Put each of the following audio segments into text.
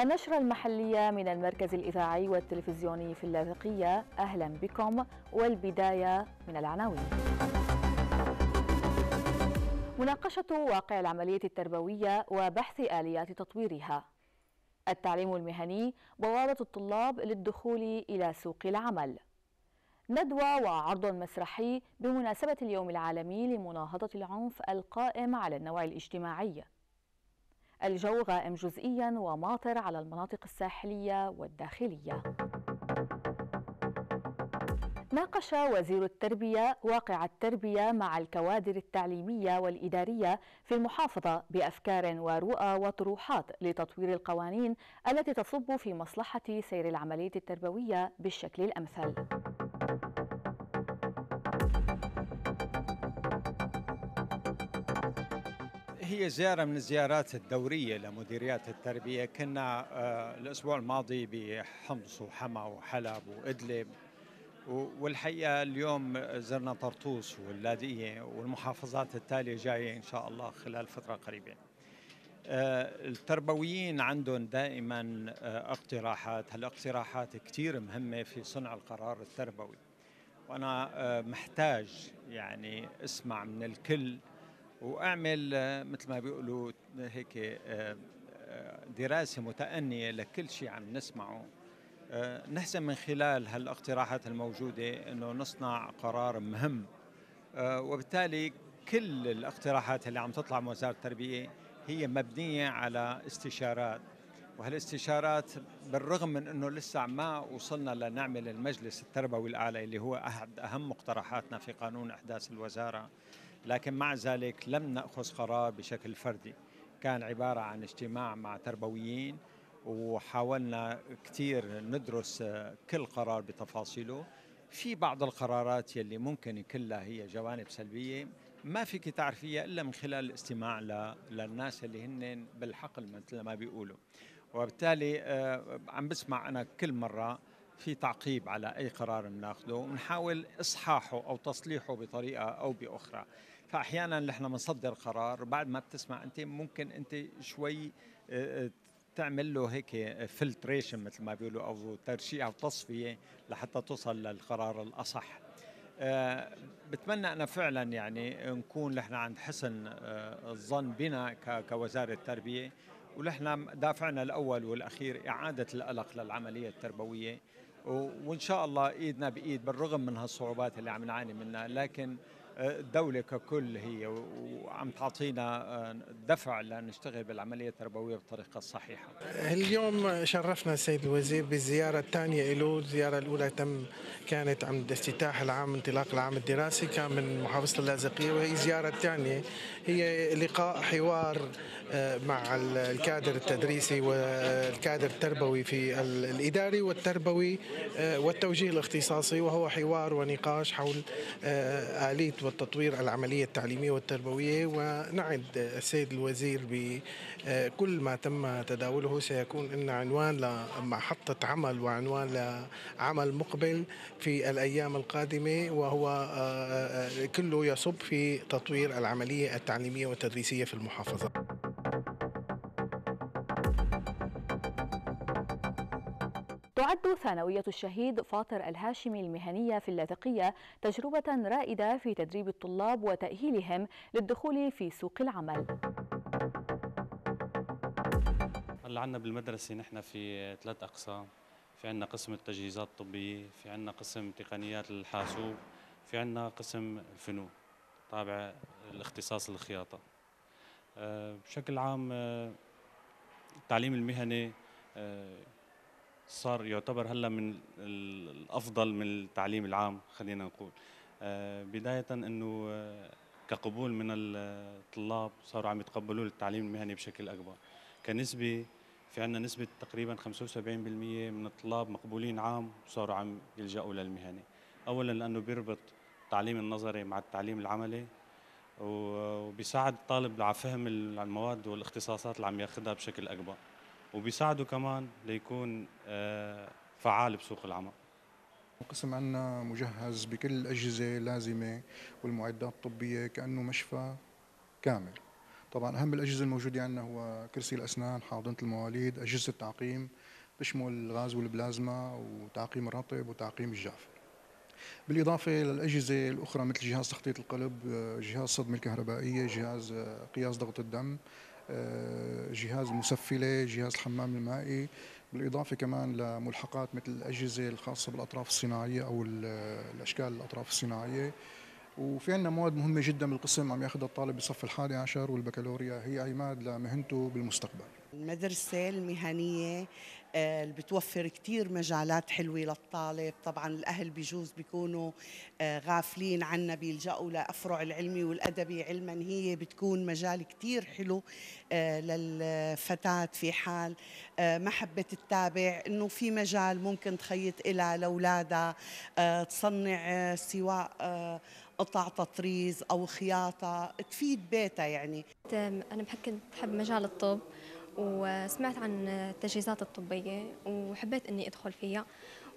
النشرة المحلية من المركز الإذاعي والتلفزيوني في اللاذقية أهلا بكم والبداية من العناوين مناقشة واقع العملية التربوية وبحث آليات تطويرها التعليم المهني بوابة الطلاب للدخول إلى سوق العمل ندوة وعرض مسرحي بمناسبة اليوم العالمي لمناهضة العنف القائم على النوع الاجتماعي الجو غائم جزئيا وماطر على المناطق الساحلية والداخلية ناقش وزير التربية واقع التربية مع الكوادر التعليمية والإدارية في المحافظة بأفكار ورؤى وطروحات لتطوير القوانين التي تصب في مصلحة سير العملية التربوية بالشكل الأمثل. هي زيارة من الزيارات الدورية لمديريات التربية كنا آه، الأسبوع الماضي بحمص وحما وحلب وإدلب والحقيقة اليوم زرنا طرطوس واللاذقية والمحافظات التالية جاية إن شاء الله خلال فترة قريبة آه، التربويين عندهم دائما آه، اقتراحات هالاقتراحات كثير مهمة في صنع القرار التربوي وأنا محتاج يعني أسمع من الكل واعمل آه، مثل ما بيقولوا هيك آه، آه، دراسه متانيه لكل شيء عم نسمعه نحسن من خلال هالاقتراحات الموجوده انه نصنع قرار مهم وبالتالي كل الاقتراحات اللي عم تطلع من وزاره التربيه هي مبنيه على استشارات وهالاستشارات بالرغم من انه لسه ما وصلنا لنعمل المجلس التربوي الاعلى اللي هو احد اهم مقترحاتنا في قانون احداث الوزاره لكن مع ذلك لم ناخذ قرار بشكل فردي كان عباره عن اجتماع مع تربويين وحاولنا كثير ندرس كل قرار بتفاصيله في بعض القرارات يلي ممكن كلها هي جوانب سلبيه ما فيك تعرفيها الا من خلال الاستماع للناس اللي هن بالحقل مثل ما بيقولوا وبالتالي آه، عم بسمع انا كل مره في تعقيب على أي قرار بناخده ونحاول إصحاحه أو تصليحه بطريقة أو بأخرى فأحيانا نحن بنصدر قرار بعد ما بتسمع أنت ممكن أنت شوي آه، آه، تعمل له هيك فلتريشن آه، مثل ما بيقولوا أو ترشيح أو تصفية لحتى توصل للقرار الأصح بتمنى أنا فعلا يعني نكون نحن عند حسن الظن بنا كوزارة التربية ونحن دافعنا الأول والأخير إعادة القلق للعملية التربوية وان شاء الله ايدنا بايد بالرغم من هالصعوبات اللي عم نعاني منها لكن الدولة ككل هي وعم تعطينا آه، دفع لنشتغل بالعملية التربوية بالطريقة الصحيحة اليوم شرفنا السيد الوزير بالزيارة الثانية له الزيارة الأولى تم كانت عند افتتاح العام انطلاق العام الدراسي كان من محافظة اللاذقية وهي الزيارة الثانية هي لقاء حوار آه، مع الكادر التدريسي والكادر التربوي في الإداري والتربوي آه، والتوجيه الاختصاصي وهو حوار ونقاش حول آلية والتطوير العملية التعليمية والتربوية ونعد السيد الوزير بكل ما تم تداوله سيكون إن عنوان لمحطة عمل وعنوان لعمل مقبل في الأيام القادمة وهو آه، آه، آه، كله يصب في تطوير العملية التعليمية والتدريسية في المحافظة ثانوية الشهيد فاطر الهاشمي المهنية في اللاذقية تجربة رائدة في تدريب الطلاب وتأهيلهم للدخول في سوق العمل هلا عندنا بالمدرسة نحن في ثلاث أقسام في عندنا قسم التجهيزات الطبية في عندنا قسم تقنيات الحاسوب في عندنا قسم الفنون تابع الاختصاص الخياطة آه، بشكل عام آه، التعليم المهني آه، صار يعتبر هلا من الافضل من التعليم العام خلينا نقول آه، بدايه انه آه، كقبول من الطلاب صاروا عم يتقبلوا التعليم المهني بشكل اكبر كنسبه في عندنا نسبة تقريبا 75% من الطلاب مقبولين عام صاروا عم يلجأوا للمهني أولا لأنه بيربط التعليم النظري مع التعليم العملي وبيساعد الطالب على فهم المواد والاختصاصات اللي عم ياخذها بشكل أكبر وبيساعده كمان ليكون آه، فعال بسوق العمل القسم عندنا مجهز بكل الأجهزة اللازمة والمعدات الطبية كأنه مشفى كامل طبعا أهم الأجهزة الموجودة عندنا هو كرسي الأسنان حاضنة المواليد أجهزة التعقيم تشمل الغاز والبلازما وتعقيم الرطب وتعقيم الجاف بالإضافة للأجهزة الأخرى مثل جهاز تخطيط القلب آه، جهاز صدمة الكهربائية جهاز آه، قياس ضغط الدم آه، جهاز مسفله جهاز الحمام المائي بالاضافه كمان لملحقات مثل الاجهزه الخاصه بالاطراف الصناعيه او الاشكال الاطراف الصناعيه وفي عندنا مواد مهمه جدا بالقسم عم ياخذها الطالب بصف الحادي عشر والبكالوريا هي عماد لمهنته بالمستقبل المدرسة المهنية اللي آه، بتوفر كتير مجالات حلوة للطالب طبعا الأهل بجوز بيكونوا آه، غافلين عنا بيلجأوا لأفرع العلمي والأدبي علما هي بتكون مجال كتير حلو آه، للفتاة في حال ما حبت تتابع أنه في مجال ممكن تخيط لها لأولادها تصنع سواء قطع تطريز أو خياطة تفيد بيتها يعني أنا كنت بحب مجال الطب وسمعت عن التجهيزات الطبية وحبيت أني أدخل فيها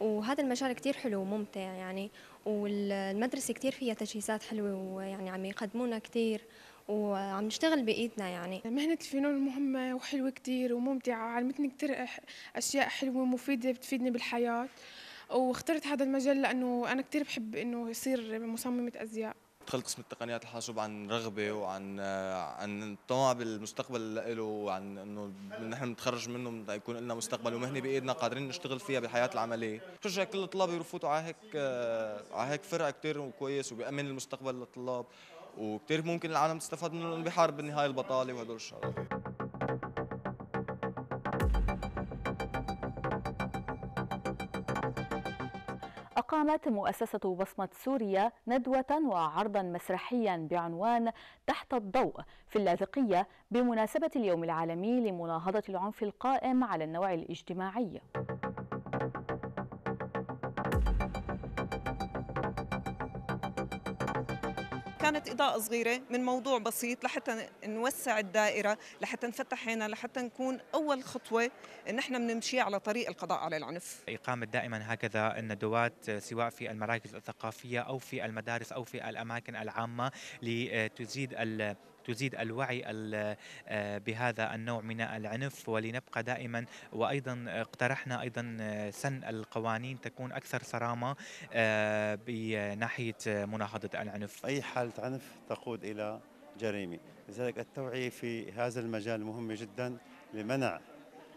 وهذا المجال كتير حلو وممتع يعني والمدرسة كتير فيها تجهيزات حلوة ويعني عم يقدمونا كتير وعم نشتغل بإيدنا يعني مهنة الفنون مهمة وحلوة كتير وممتعة علمتني كتير أشياء حلوة ومفيدة بتفيدني بالحياة واخترت هذا المجال لأنه أنا كتير بحب أنه يصير مصممة أزياء دخلت قسم التقنيات الحاسوب عن رغبه وعن آه، عن طمع بالمستقبل له وعن انه نحن نتخرج منه يكون لنا مستقبل ومهنه بايدنا قادرين نشتغل فيها بالحياه العمليه بشجع كل الطلاب يفوتوا على هيك آه، على هيك فرقه كثير كويس وبيامن المستقبل للطلاب وكثير ممكن العالم تستفاد منه بحارب بالنهايه البطاله وهدول الشغلات أقامت مؤسسة بصمة سوريا ندوة وعرضا مسرحيا بعنوان تحت الضوء في اللاذقية بمناسبة اليوم العالمي لمناهضة العنف القائم على النوع الاجتماعي. كانت إضاءة صغيرة من موضوع بسيط لحتى نوسع الدائرة لحتى نفتح عينا لحتى نكون أول خطوة نحن بنمشي على طريق القضاء على العنف إقامة دائما هكذا الندوات سواء في المراكز الثقافية أو في المدارس أو في الأماكن العامة لتزيد تزيد الوعي آه، بهذا النوع من العنف ولنبقى دائما وايضا اقترحنا ايضا آه، سن القوانين تكون اكثر صرامه آه، بناحيه مناهضه العنف. اي حاله عنف تقود الى جريمه، لذلك التوعيه في هذا المجال مهمه جدا لمنع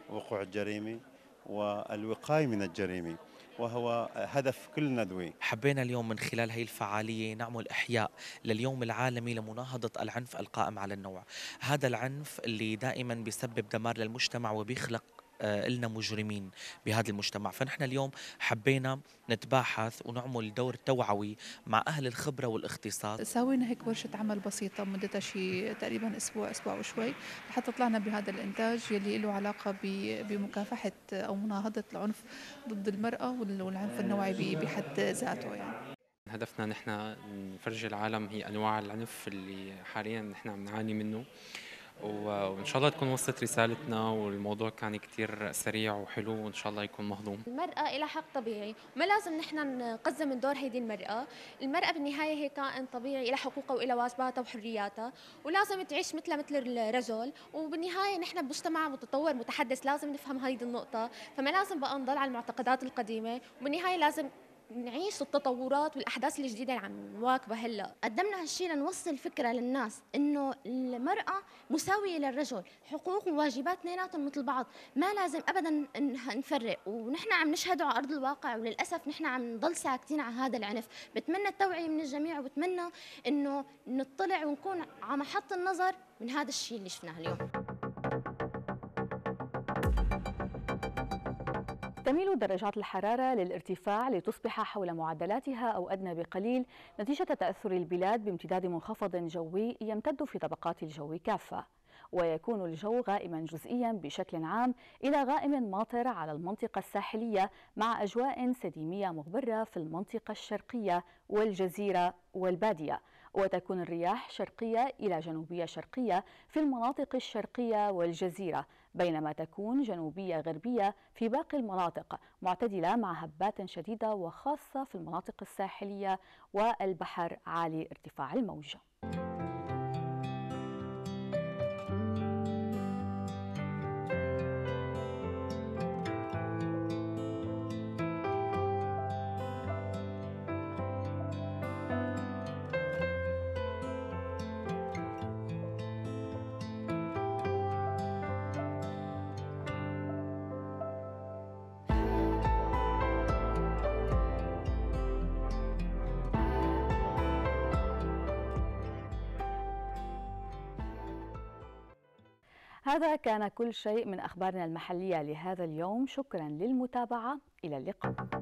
وقوع الجريمه والوقايه من الجريمه. وهو هدف كل ندوة حبينا اليوم من خلال هذه الفعالية نعمل إحياء لليوم العالمي لمناهضة العنف القائم على النوع هذا العنف اللي دائما بيسبب دمار للمجتمع وبيخلق آه، إلنا مجرمين بهذا المجتمع فنحن اليوم حبينا نتباحث ونعمل دور توعوي مع أهل الخبرة والاختصاص سوينا هيك ورشة عمل بسيطة مدتها شي تقريبا أسبوع أسبوع وشوي لحتى طلعنا بهذا الإنتاج يلي له علاقة بمكافحة أو مناهضة العنف ضد المرأة والعنف النوعي بحد ذاته يعني هدفنا نحن نفرجي العالم هي انواع العنف اللي حاليا نحن عم نعاني منه وان شاء الله تكون وصلت رسالتنا والموضوع كان كثير سريع وحلو وان شاء الله يكون مهضوم المراه لها حق طبيعي ما لازم نحن نقزم من دور هيدي المراه المراه بالنهايه هي كائن طبيعي لها حقوقها ولها واجباتها وحرياتها ولازم تعيش مثلها مثل الرجل وبالنهايه نحن بمجتمع متطور متحدث لازم نفهم هيدي النقطه فما لازم بقى نضل على المعتقدات القديمه وبالنهايه لازم نعيش التطورات والاحداث الجديده اللي عم نواكبها هلا قدمنا هالشيء لنوصل فكره للناس انه المراه مساويه للرجل حقوق وواجبات اثنيناتهم مثل بعض ما لازم ابدا نفرق ونحن عم نشهده على ارض الواقع وللاسف نحن عم نضل ساكتين على هذا العنف بتمنى التوعيه من الجميع وبتمنى انه نطلع ونكون على محط النظر من هذا الشيء اللي شفناه اليوم تميل درجات الحرارة للارتفاع لتصبح حول معدلاتها أو أدنى بقليل نتيجة تأثر البلاد بامتداد منخفض جوي يمتد في طبقات الجو كافة ويكون الجو غائما جزئيا بشكل عام إلى غائم ماطر على المنطقة الساحلية مع أجواء سديمية مغبرة في المنطقة الشرقية والجزيرة والبادية وتكون الرياح شرقية إلى جنوبية شرقية في المناطق الشرقية والجزيرة بينما تكون جنوبية غربية في باقي المناطق معتدلة مع هبات شديدة وخاصة في المناطق الساحلية والبحر عالي ارتفاع الموجة هذا كان كل شيء من أخبارنا المحلية لهذا اليوم شكرا للمتابعة إلى اللقاء